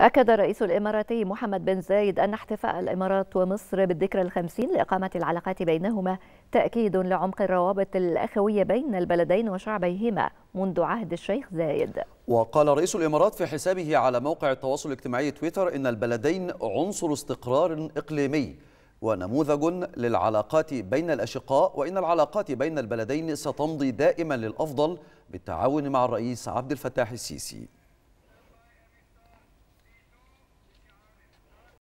أكد الرئيس الإماراتي محمد بن زايد أن احتفاء الإمارات ومصر بالذكرى الخمسين لإقامة العلاقات بينهما تأكيد لعمق الروابط الأخوية بين البلدين وشعبيهما منذ عهد الشيخ زايد وقال رئيس الإمارات في حسابه على موقع التواصل الاجتماعي تويتر إن البلدين عنصر استقرار إقليمي ونموذج للعلاقات بين الأشقاء وإن العلاقات بين البلدين ستمضي دائما للأفضل بالتعاون مع الرئيس عبد الفتاح السيسي